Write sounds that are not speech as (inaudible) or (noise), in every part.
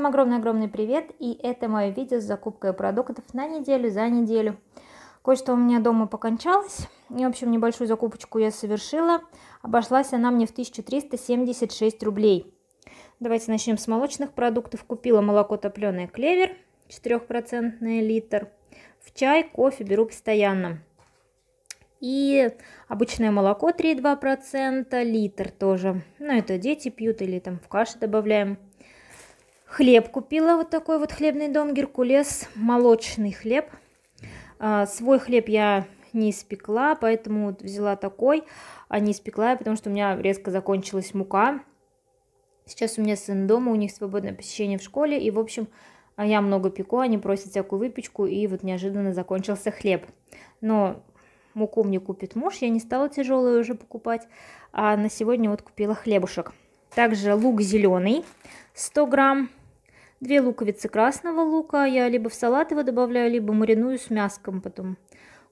Всем огромный-огромный привет, и это мое видео с закупкой продуктов на неделю, за неделю. Кое-что у меня дома покончалось, и, в общем, небольшую закупочку я совершила. Обошлась она мне в 1376 рублей. Давайте начнем с молочных продуктов. Купила молоко топленое клевер, 4% литр. В чай, кофе беру постоянно. И обычное молоко 3,2%, литр тоже. Ну, это дети пьют или там в каши добавляем. Хлеб купила, вот такой вот хлебный дом Геркулес, молочный хлеб. А, свой хлеб я не испекла, поэтому вот взяла такой, а не испекла я, потому что у меня резко закончилась мука. Сейчас у меня сын дома, у них свободное посещение в школе, и, в общем, а я много пеку, они просят всякую выпечку, и вот неожиданно закончился хлеб. Но муку мне купит муж, я не стала тяжелую уже покупать, а на сегодня вот купила хлебушек. Также лук зеленый 100 грамм, две луковицы красного лука. Я либо в салат его добавляю, либо мариную с мяском потом.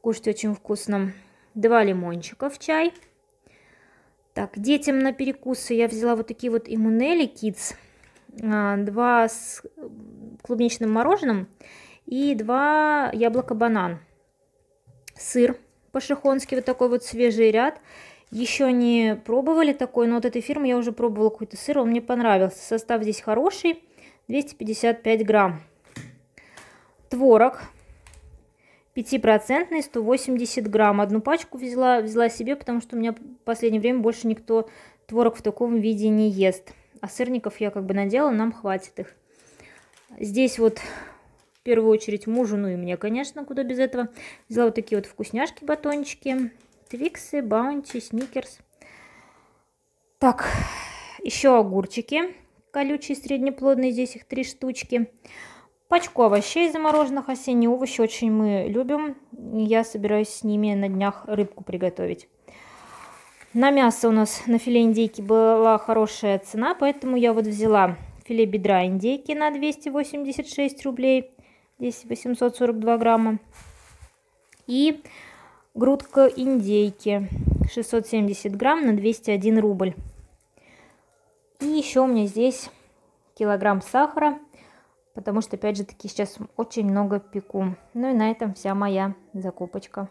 Кушать очень вкусно. два лимончика в чай. Так, детям на перекусы я взяла вот такие вот иммунели kids а, Два с клубничным мороженым и два яблоко-банан. Сыр пашихонский, вот такой вот свежий ряд. Еще не пробовали такой, но вот этой фирмы я уже пробовала какой-то сыр, он мне понравился. Состав здесь хороший. 255 грамм. Творог 5% 180 грамм. Одну пачку взяла, взяла себе, потому что у меня в последнее время больше никто творог в таком виде не ест. А сырников я как бы надела, нам хватит их. Здесь вот в первую очередь мужу, ну и мне, конечно, куда без этого. Взяла вот такие вот вкусняшки, батончики. Твиксы, Баунти, Сникерс. Так, еще огурчики колючие среднеплодные, здесь их три штучки. Пачку овощей замороженных, осенние овощи очень мы любим. Я собираюсь с ними на днях рыбку приготовить. На мясо у нас на филе индейки была хорошая цена, поэтому я вот взяла филе бедра индейки на 286 рублей, здесь 842 грамма. И грудка индейки 670 грамм на 201 рубль еще у меня здесь килограмм сахара, потому что, опять же таки, сейчас очень много пеку. Ну и на этом вся моя закупочка.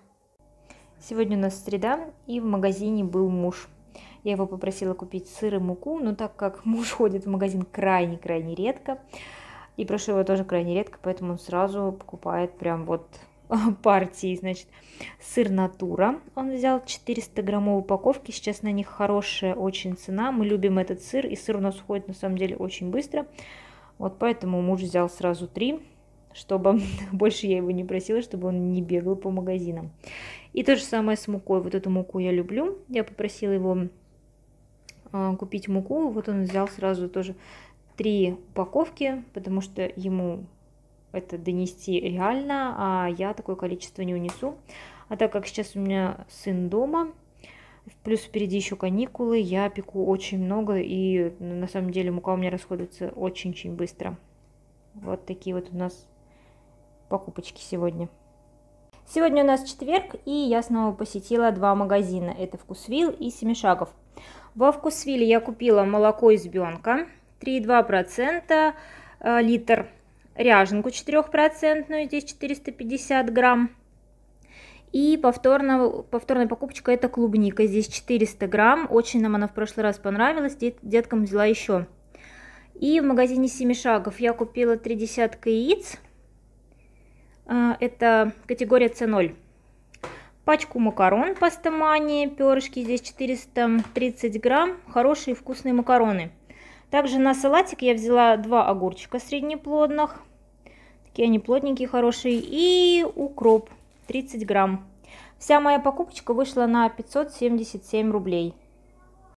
Сегодня у нас среда, и в магазине был муж. Я его попросила купить сыр и муку, но так как (laughs) муж ходит в магазин крайне-крайне редко, и прошу его тоже крайне редко, поэтому он сразу покупает прям вот (laughs) партии, значит, сыр Натура. Он взял 400 граммов упаковки, сейчас на них хорошая очень цена. Мы любим этот сыр, и сыр у нас уходит на самом деле очень быстро. Вот поэтому муж взял сразу три, чтобы (laughs) больше я его не просила, чтобы он не бегал по магазинам. И то же самое с мукой. Вот эту муку я люблю. Я попросила его а, купить муку. Вот он взял сразу тоже три упаковки, потому что ему это донести реально, а я такое количество не унесу. А так как сейчас у меня сын дома, плюс впереди еще каникулы, я пеку очень много, и ну, на самом деле мука у меня расходуется очень-очень быстро. Вот такие вот у нас покупочки сегодня. Сегодня у нас четверг, и я снова посетила два магазина. Это Вкусвилл и Семишагов. Во Вкусвилле я купила молоко из бенка 3,2% э, литр ряженку 4%, здесь 450 грамм. И повторно, повторная покупочка это клубника, здесь 400 грамм, очень нам она в прошлый раз понравилась, деткам взяла еще. И в магазине 7 шагов я купила 3 десятка яиц, а, это категория С0. Пачку макарон пастамани, перышки здесь 430 грамм, хорошие вкусные макароны. Также на салатик я взяла два огурчика среднеплодных. Такие они плотненькие, хорошие. И укроп 30 грамм. Вся моя покупочка вышла на 577 рублей.